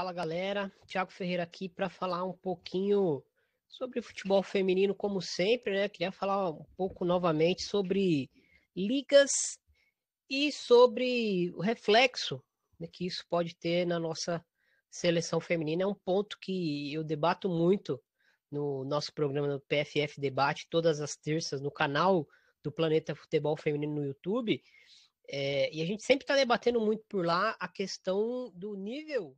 Fala galera, Thiago Ferreira aqui para falar um pouquinho sobre futebol feminino, como sempre, né? Queria falar um pouco novamente sobre ligas e sobre o reflexo né, que isso pode ter na nossa seleção feminina. É um ponto que eu debato muito no nosso programa do PFF Debate, todas as terças, no canal do Planeta Futebol Feminino no YouTube. É, e a gente sempre está debatendo muito por lá a questão do nível